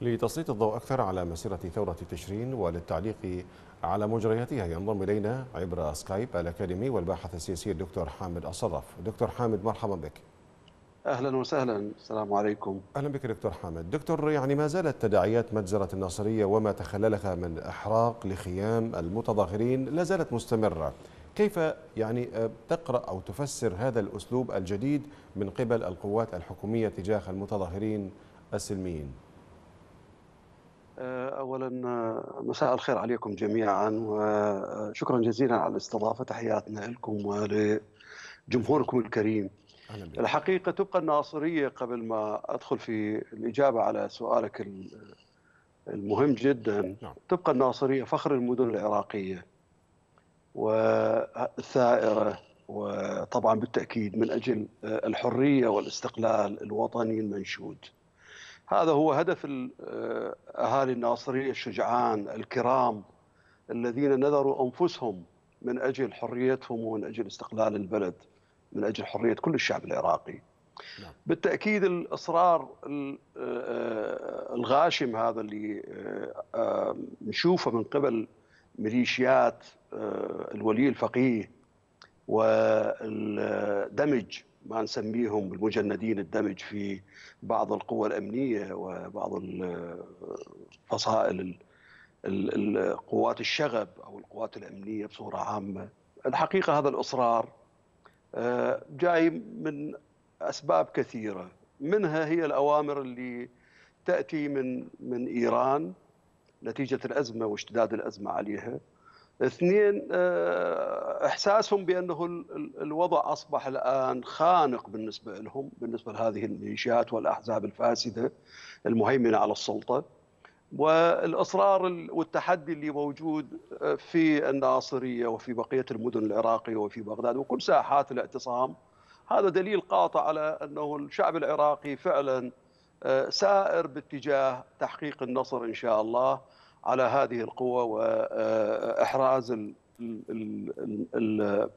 لتسليط الضوء أكثر على مسيرة ثورة تشرين وللتعليق على مجرياتها ينضم إلينا عبر سكايب الأكاديمي والباحث السياسي الدكتور حامد الصرف دكتور حامد مرحبا بك اهلا وسهلا السلام عليكم اهلا بك دكتور حامد دكتور يعني ما زالت تداعيات مجزره الناصريه وما تخللها من احراق لخيام المتظاهرين لا زالت مستمره كيف يعني آه، تقرا او تفسر هذا الاسلوب الجديد من قبل القوات الحكوميه تجاه المتظاهرين السلميين آه، اولا آه، مساء الخير عليكم جميعا وشكرا جزيلا على الاستضافه تحياتنا لكم ولجمهوركم الكريم الحقيقه تبقى الناصريه قبل ما ادخل في الاجابه على سؤالك المهم جدا نعم. تبقى الناصريه فخر المدن نعم. العراقيه والثائره وطبعا بالتاكيد من اجل آه، الحريه والاستقلال الوطني المنشود هذا هو هدف آه، أهالي الناصرية الشجعان الكرام الذين نذروا أنفسهم من أجل حريتهم ومن أجل استقلال البلد من أجل حرية كل الشعب العراقي نعم. بالتأكيد الإصرار آه، الغاشم هذا اللي آه، نشوفه من قبل ميليشيات الولي الفقيه والدمج ما نسميهم المجندين الدمج في بعض القوى الامنيه وبعض فصائل القوات الشغب او القوات الامنيه بصوره عامه الحقيقه هذا الاصرار آه، جاي من اسباب كثيره منها هي الاوامر اللي تاتي من من ايران نتيجه الازمه واشتداد الازمه عليها اثنين آه، احساسهم بانه الوضع اصبح الان خانق بالنسبه لهم بالنسبه لهذه الميليشيات والاحزاب الفاسده المهيمنه على السلطه والاصرار والتحدي اللي موجود آه، في الناصريه وفي بقيه المدن العراقيه وفي بغداد وكل ساحات الاعتصام هذا دليل قاطع على انه الشعب العراقي فعلا آه، سائر باتجاه تحقيق النصر ان شاء الله على هذه القوة وإحراز ال ال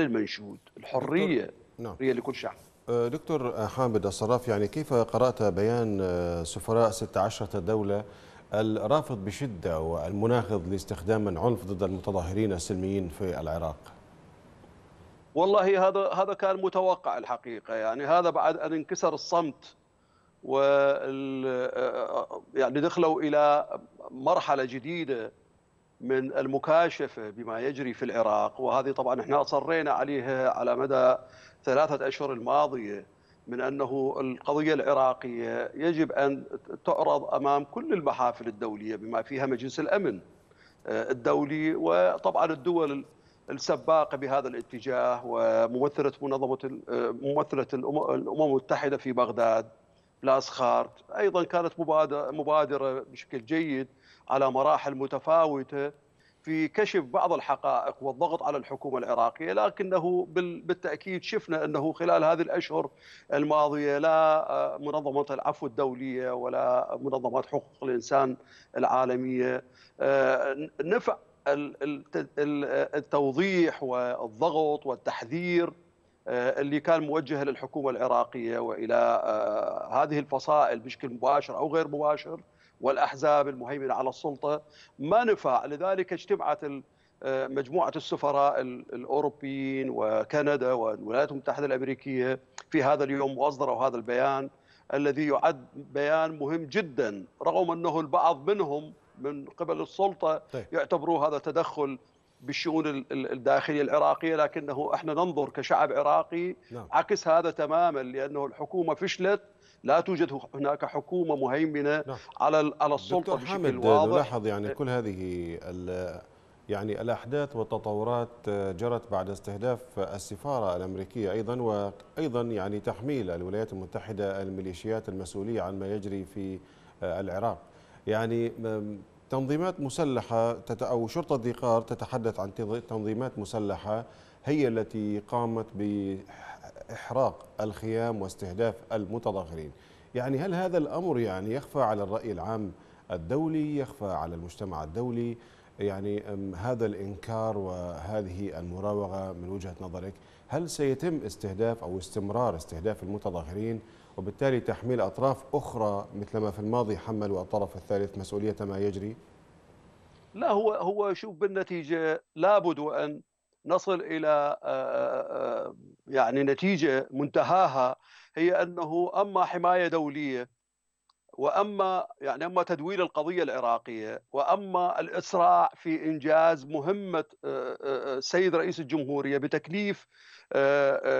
المنشود الحرية نعم. هي لكل شعب أه، دكتور حامد الصراف يعني كيف قرأت بيان أه، سفراء 16 دولة الرافض بشدة والمناخض لاستخدام العنف ضد المتظاهرين السلميين في العراق والله هذا هذا كان متوقع الحقيقة يعني هذا بعد أن انكسر الصمت و آه، آه، يعني دخلوا الى مرحله جديده من المكاشفه بما يجري في العراق وهذه طبعا احنا اصرينا عليها على مدى ثلاثه اشهر الماضيه من انه القضيه العراقيه يجب ان تعرض امام كل المحافل الدوليه بما فيها مجلس الامن آه، الدولي وطبعا الدول السباقه بهذا الاتجاه وممثله منظمه ممثله الامم المتحده في بغداد لاسخارت ايضا كانت مبادره بشكل جيد على مراحل متفاوته في كشف بعض الحقائق والضغط على الحكومه العراقيه لكنه بالتاكيد شفنا انه خلال هذه الاشهر الماضيه لا آه، منظمه العفو الدوليه ولا منظمات حقوق الانسان العالميه آه، نفع التوضيح والضغط والتحذير آه، اللي كان موجهه للحكومه العراقيه والى آه، هذه الفصائل بشكل مباشر او غير مباشر والاحزاب المهيمنه على السلطه ما نفع لذلك اجتمعت آه، مجموعه السفراء الاوروبيين وكندا والولايات المتحده الامريكيه في هذا اليوم واصدروا هذا البيان الذي يعد بيان مهم جدا رغم انه البعض منهم من قبل السلطه طيب. يعتبروا هذا تدخل بالشؤون الداخليه العراقيه لكنه احنا ننظر كشعب عراقي نعم. عكس هذا تماما لانه الحكومه فشلت لا توجد هناك حكومه مهيمنه نعم. على على السلطه بشكل حامد واضح نلاحظ يعني إيه. كل هذه يعني الاحداث والتطورات آه، جرت بعد استهداف السفاره الامريكيه ايضا وايضا يعني تحميل الولايات المتحده الميليشيات المسؤوليه عن ما يجري في آه، العراق يعني تنظيمات مسلحة أو شرطة ذي تتحدث عن تنظيمات مسلحة هي التي قامت بإحراق الخيام واستهداف المتظاهرين يعني هل هذا الأمر يعني يخفى على الرأي العام الدولي يخفى على المجتمع الدولي يعني هذا الإنكار وهذه المراوغة من وجهة نظرك هل سيتم استهداف أو استمرار استهداف المتظاهرين وبالتالي تحميل أطراف أخرى مثلما في الماضي حملوا الطرف الثالث مسؤولية ما يجري لا هو هو شوف بالنتيجة لابد أن نصل إلى آه، آه، آه، يعني نتيجة منتهاها هي أنه أما حماية دولية واما يعني اما تدويل القضيه العراقيه واما الاسراع في انجاز مهمه السيد آه، آه، آه، رئيس الجمهوريه بتكليف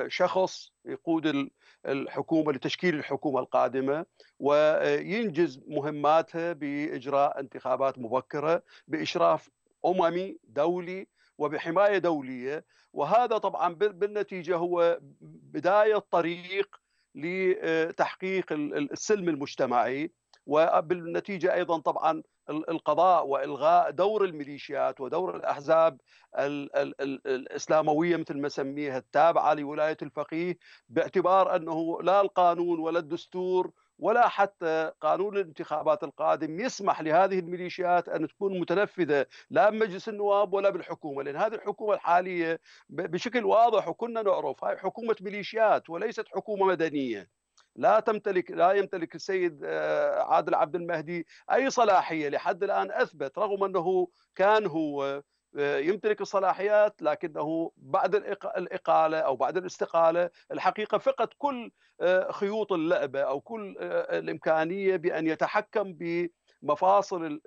شخص يقود الحكومه لتشكيل الحكومه القادمه وينجز مهماتها باجراء انتخابات مبكره باشراف اممي دولي وبحمايه دوليه وهذا طبعا بالنتيجه هو بدايه طريق لتحقيق السلم المجتمعي وبالنتيجه ايضا طبعا القضاء والغاء دور الميليشيات ودور الاحزاب الاسلامويه مثل ما سميها التابعه لولايه الفقيه باعتبار انه لا القانون ولا الدستور ولا حتى قانون الانتخابات القادم يسمح لهذه الميليشيات ان تكون متنفذه لا بمجلس النواب ولا بالحكومه لان هذه الحكومه الحاليه بشكل واضح وكنا نعرف هاي حكومه ميليشيات وليست حكومه مدنيه لا تمتلك لا يمتلك السيد آه، عادل عبد المهدي اي صلاحيه لحد الان اثبت رغم انه كان هو آه، يمتلك الصلاحيات لكنه بعد الإقالة أو بعد الاستقالة الحقيقة فقد كل آه، خيوط اللعبة أو كل آه، الإمكانية بأن يتحكم ب مفاصل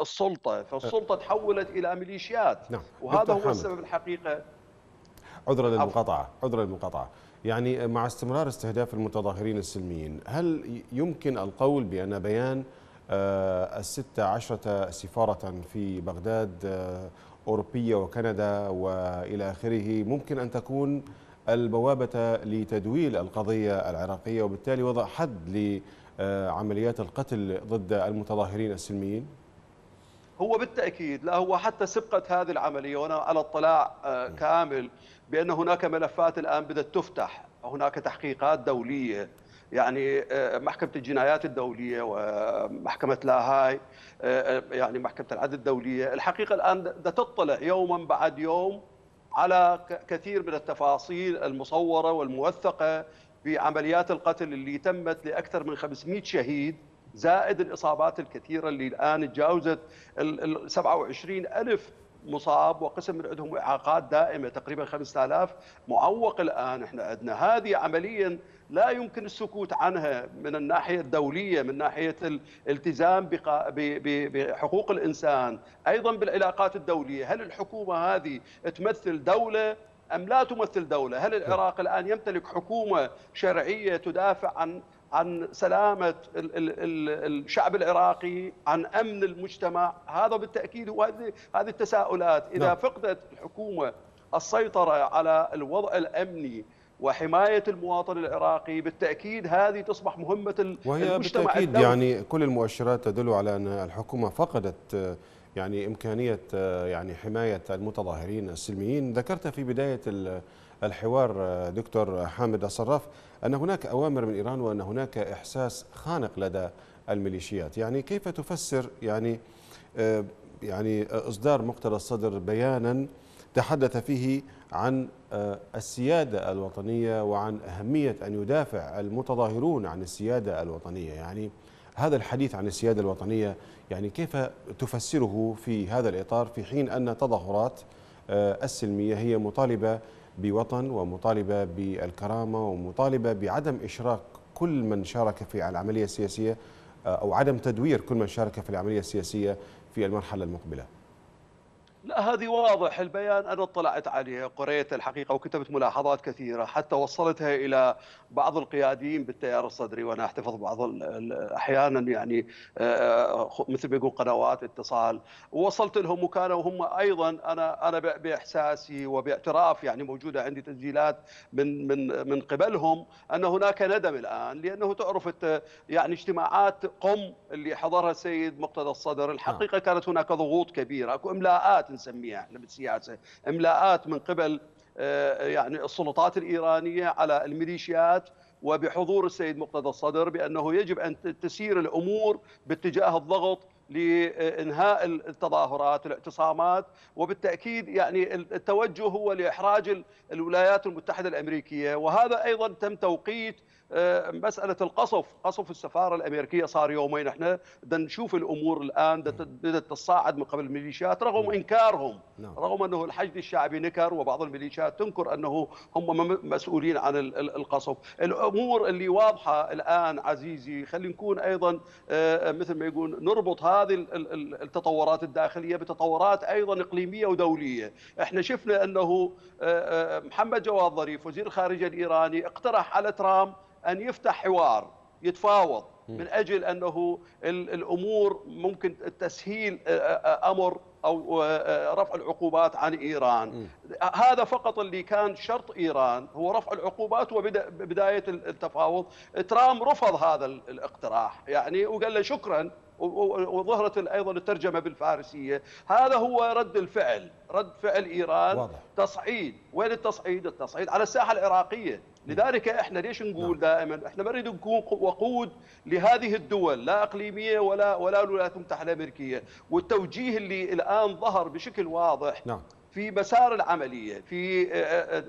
السلطة فالسلطة تحولت إلى ميليشيات نعم. وهذا هو السبب الحقيقة عذرا للمقاطعة عذرا للمقاطعة يعني مع استمرار استهداف المتظاهرين السلميين هل يمكن القول بأن بيان الستة عشرة سفارة في بغداد أوروبية وكندا وإلى آخره ممكن أن تكون البوابة لتدويل القضية العراقية وبالتالي وضع حد لعمليات القتل ضد المتظاهرين السلميين؟ هو بالتأكيد لا هو حتى سبقت هذه العملية وأنا على اطلاع آه، نعم. كامل بأن هناك ملفات الآن بدأت تفتح هناك تحقيقات دولية يعني آه، محكمه الجنايات الدوليه ومحكمه لاهاي آه، آه، يعني محكمه العدل الدوليه الحقيقه الان ده تطلع يوما بعد يوم على كثير من التفاصيل المصوره والموثقه بعمليات القتل اللي تمت لاكثر من 500 شهيد زائد الاصابات الكثيره اللي الان تجاوزت ال 27 الف مصاب وقسم من عندهم اعاقات دائمه تقريبا 5000 معوق الان احنا عندنا هذه عمليا لا يمكن السكوت عنها من الناحيه الدوليه من ناحيه الالتزام بحقوق الانسان ايضا بالعلاقات الدوليه هل الحكومه هذه تمثل دوله ام لا تمثل دوله هل العراق الان يمتلك حكومه شرعيه تدافع عن عن سلامة الشعب العراقي عن أمن المجتمع هذا بالتأكيد هو هذه التساؤلات إذا نعم. فقدت الحكومة السيطرة على الوضع الأمني وحماية المواطن العراقي بالتأكيد هذه تصبح مهمة وهي المجتمع بالتأكيد الدولي. يعني كل المؤشرات تدل على أن الحكومة فقدت يعني إمكانية يعني حماية المتظاهرين السلميين ذكرت في بداية الحوار دكتور حامد الصراف أن هناك أوامر من إيران وأن هناك إحساس خانق لدى الميليشيات يعني كيف تفسر يعني آه، يعني إصدار مقتل الصدر بيانا تحدث فيه عن آه، السيادة الوطنية وعن أهمية أن يدافع المتظاهرون عن السيادة الوطنية يعني هذا الحديث عن السيادة الوطنية يعني كيف تفسره في هذا الإطار في حين أن تظاهرات آه، السلمية هي مطالبة بوطن ومطالبة بالكرامة ومطالبة بعدم إشراك كل من شارك في العملية السياسية أو عدم تدوير كل من شارك في العملية السياسية في المرحلة المقبلة لا هذه واضح البيان أنا اطلعت عليه قريت الحقيقة وكتبت ملاحظات كثيرة حتى وصلتها إلى بعض القياديين بالتيار الصدري وأنا أحتفظ بعض أحيانا يعني آه، آه، مثل ما يقول قنوات اتصال وصلت لهم وكانوا هم أيضا أنا أنا بإحساسي وباعتراف يعني موجودة عندي تسجيلات من من من قبلهم أن هناك ندم الآن لأنه تعرف يعني اجتماعات قم اللي حضرها السيد مقتدى الصدر الحقيقة كانت هناك ضغوط كبيرة أكو إملاءات نسميها احنا بالسياسه املاءات من قبل آه، يعني السلطات الايرانيه على الميليشيات وبحضور السيد مقتدى الصدر بانه يجب ان تسير الامور باتجاه الضغط لانهاء التظاهرات الاعتصامات وبالتاكيد يعني التوجه هو لاحراج الولايات المتحده الامريكيه وهذا ايضا تم توقيت آه، مساله القصف قصف السفاره الامريكيه صار يومين احنا بدنا نشوف الامور الان نعم. بدات تصاعد من قبل الميليشيات رغم نعم. انكارهم نعم. رغم انه الحشد الشعبي نكر وبعض الميليشيات تنكر انه هم مسؤولين عن القصف الامور اللي واضحه الان عزيزي خلي نكون ايضا آه، آه، مثل ما يقول نربط هذه التطورات الداخليه بتطورات ايضا اقليميه ودوليه احنا شفنا انه محمد جواد ظريف وزير الخارجيه الايراني اقترح على ترامب أن يفتح حوار يتفاوض من أجل أنه الأمور ممكن تسهيل أمر أو رفع العقوبات عن إيران هذا فقط اللي كان شرط إيران هو رفع العقوبات وبداية التفاوض ترام رفض هذا الاقتراح يعني وقال له شكرا وظهرت ايضا الترجمه بالفارسيه، هذا هو رد الفعل، رد فعل ايران واضح. تصعيد، وين التصعيد؟ التصعيد على الساحه العراقيه، نعم. لذلك احنا ليش نقول نعم. دائما احنا نريد نكون وقود لهذه الدول لا اقليميه ولا ولا الولايات المتحده الامريكيه والتوجيه اللي الان ظهر بشكل واضح نعم. في مسار العمليه في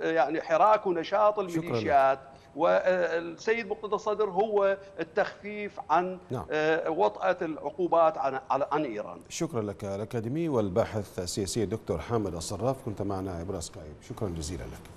يعني حراك ونشاط الميليشيات والسيد مقتدى الصدر هو التخفيف عن نعم. وطأة العقوبات عن عن ايران. شكرا لك الاكاديمي والباحث السياسي الدكتور حامد الصراف كنت معنا عبر سكايب، شكرا جزيلا لك.